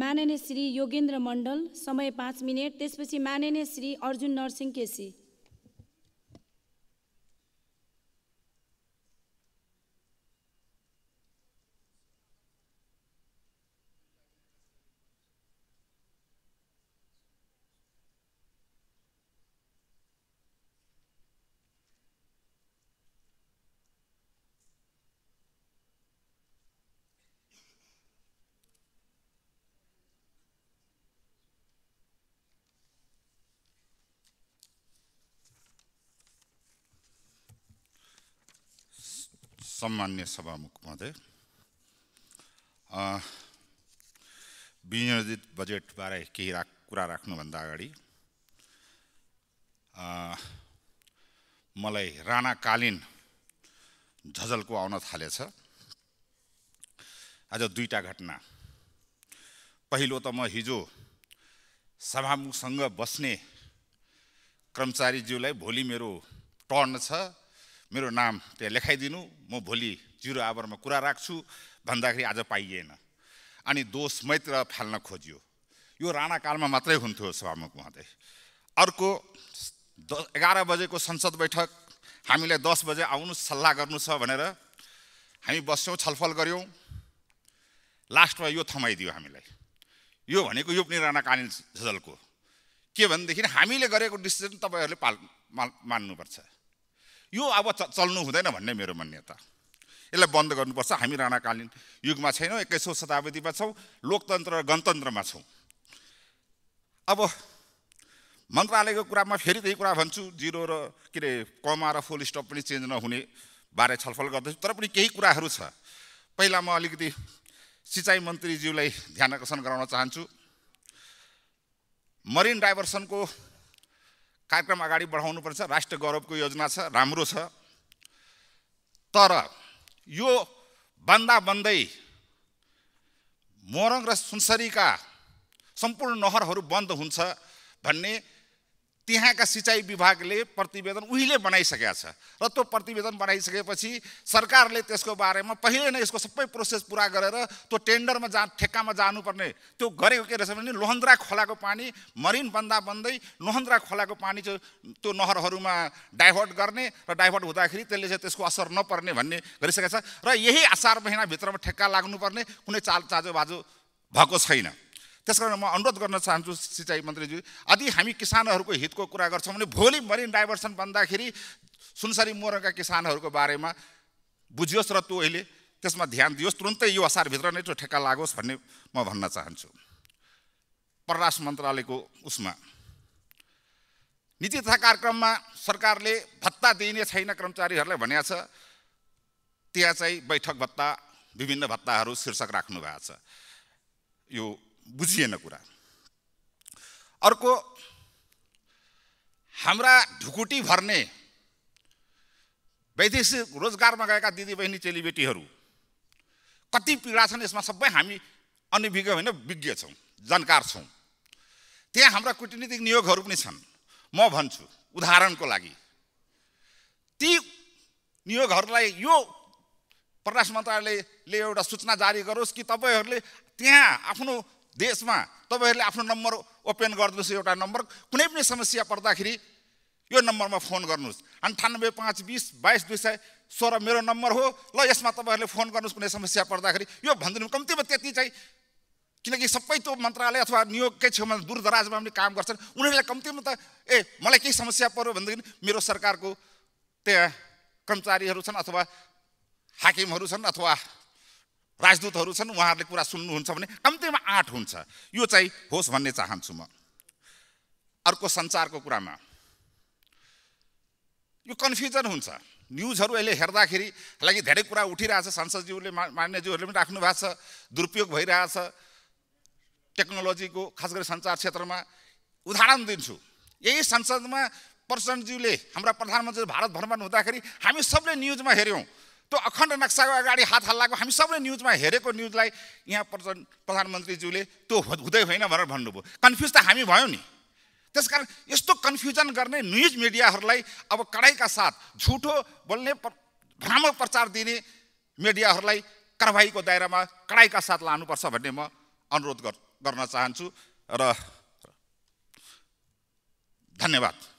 माननीय श्री योगेन्द्र मण्डल समय पाँच मिनट त्यसपछि माननीय श्री अर्जुन नरसिंह केसी सम्मान्य सभामुख महोदय विनियोजित बजेटबारे केही राख कुरा राख्नुभन्दा अगाडि मलाई राणाकालीन झजलको आउन थालेछ आज दुईवटा घटना पहिलो त म हिजो सभामुखसँग बस्ने कर्मचारीज्यूलाई भोलि मेरो टर्न छ मेरो नाम त्यहाँ लेखाइदिनु म भोलि जिरो आवरमा कुरा राख्छु भन्दाखेरि आज पाइएन अनि दोष मैत्र फाल्न खोज्यो यो राणाकालमा मात्रै हुन्थ्यो सभामुख महोदय अर्को द एघार बजेको संसद बैठक हामीलाई दस बजे आउनु सल्लाह गर्नु छ भनेर हामी बस्यौँ छलफल गऱ्यौँ लास्टमा यो थमाइदियो हामीलाई यो भनेको यो पनि राणाकालीन झजलको के भनेदेखि हामीले गरेको डिसिजन तपाईँहरूले पाल मान्नुपर्छ यो अब चल्नु हुँदैन भन्ने मेरो मान्यता यसलाई बन्द गर्नुपर्छ हामी राणाकालीन युगमा छैनौँ एक्काइसौँ शताब्दीमा छौँ लोकतन्त्र र गणतन्त्रमा छौँ अब मन्त्रालयको कुरामा फेरि त्यही कुरा भन्छु जिरो र के अरे कमा र फुल स्टप पनि चेन्ज नहुने बारे छलफल गर्दैछु तर पनि केही कुराहरू छ पहिला म अलिकति सिँचाइ मन्त्रीज्यूलाई ध्यान आकर्षण गराउन चाहन्छु मरिन डाइभर्सनको कार्यक्रम अगाडि बढाउनुपर्छ राष्ट्र गौरवको योजना छ राम्रो छ तर यो बन्दा बन्दै मोरङ र सुनसरीका सम्पूर्ण नहरहरू बन्द हुन्छ भन्ने त्यहाँका सिँचाइ विभागले प्रतिवेदन उहिले बनाइसकेका छ र त्यो प्रतिवेदन बनाइसकेपछि सरकारले त्यसको बारेमा पहिले नै यसको सबै प्रोसेस पुरा गरेर त्यो टेन्डरमा जा ठेक्कामा जानुपर्ने त्यो गरेको के रहेछ भने लोहन्द्रा खोलाको पानी मरिन बन्दा बन्दै लोहन्द्रा खोलाको पानी चाहिँ त्यो नहरहरूमा डाइभर्ट गर्ने र डाइभर्ट हुँदाखेरि त्यसले चाहिँ त्यसको असर नपर्ने भन्ने गरिसकेको छ र यही असार महिनाभित्रमा ठेक्का लाग्नुपर्ने कुनै चाल चाजो भएको छैन त्यस कारण म अनुरोध गर्न चाहन्छु सिँचाइ मन्त्रीज्यू यदि हामी किसानहरूको हितको कुरा गर्छौँ भने भोलि मरिन डाइभर्सन भन्दाखेरि सुनसरी मोरङका किसानहरूको बारेमा बुझियोस् र तँ अहिले त्यसमा ध्यान दियोस् तुरुन्तै यो असारभित्र नै त्यो ठेक्का लागोस् भन्ने म भन्न चाहन्छु परराष्ट्र मन्त्रालयको उसमा नीति तथा कार्यक्रममा सरकारले भत्ता दिइने छैन कर्मचारीहरूलाई भनिएको छ त्यहाँ चाहिँ बैठक भत्ता विभिन्न भत्ताहरू शीर्षक राख्नु भएको छ यो बुझिएन कुरा अर्को हाम्रा ढुकुटी भर्ने वैदेशिक रोजगारमा गएका दिदीबहिनी चेलीबेटीहरू कति पीडा छन् यसमा सबै हामी अनिभिज्ञ होइन विज्ञ छौँ जानकार छौँ त्यहाँ हाम्रा कुटनीतिक नियोगहरू पनि छन् म भन्छु उदाहरणको लागि ती नियोगहरूलाई यो प्रकाश मन्त्रालयले एउटा सूचना जारी गरोस् कि तपाईँहरूले त्यहाँ आफ्नो देशमा तपाईँहरूले आफ्नो नम्बर ओपन गरिदिनुहोस् एउटा नम्बर कुनै पनि समस्या पर्दाखेरि यो नम्बरमा फोन गर्नुहोस् अन्ठानब्बे पाँच बिस बाइस दुई सय सोह्र मेरो नम्बर हो ल यसमा तपाईँहरूले फोन गर्नुहोस् कुनै समस्या पर्दाखेरि यो भनिदिनु कम्तीमा त्यति चाहिँ किनकि सबै त्यो मन्त्रालय अथवा नियोगकै छेउमा दूरदराजमा पनि काम गर्छन् उनीहरूलाई कम्तीमा त ए मलाई केही समस्या पऱ्यो भनेदेखि मेरो सरकारको त्यहाँ कर्मचारीहरू छन् अथवा हाकिमहरू छन् अथवा राजदूतहरू छन् उहाँहरूले कुरा सुन्नुहुन्छ भने कम्तीमा आठ हुन्छ यो चाहिँ होस् भन्ने चाहन्छु म अर्को सञ्चारको कुरामा यो कन्फ्युजन हुन्छ न्युजहरू अहिले हेर्दाखेरि लागि धेरै कुरा उठिरहेछ सांसदज्यूले मान्यज्यूहरूले पनि राख्नु भएको छ दुरुपयोग भइरहेछ टेक्नोलोजीको खास गरी सञ्चार क्षेत्रमा उदाहरण दिन्छु यही संसदमा प्रचण्डज्यूले हाम्रा प्रधानमन्त्री भारत भ्रमण हुँदाखेरि हामी सबले न्युजमा हेऱ्यौँ त्यो अखण्ड नक्साको अगाडि हात हल्लाएको हामी सबले न्युजमा हेरेको न्युजलाई यहाँ प्रच प्रधानमन्त्रीज्यूले त्यो हुँदै होइन भनेर भन्नुभयो कन्फ्युज त हामी भयौँ नि त्यस कारण यस्तो कन्फ्युजन गर्ने न्युज मिडियाहरूलाई अब कडाइका साथ झुठो बोल्ने भ्रामक प्रचार दिने मिडियाहरूलाई कारवाहीको दायरामा कडाइका साथ लानुपर्छ भन्ने म अनुरोध गर्न चाहन्छु र धन्यवाद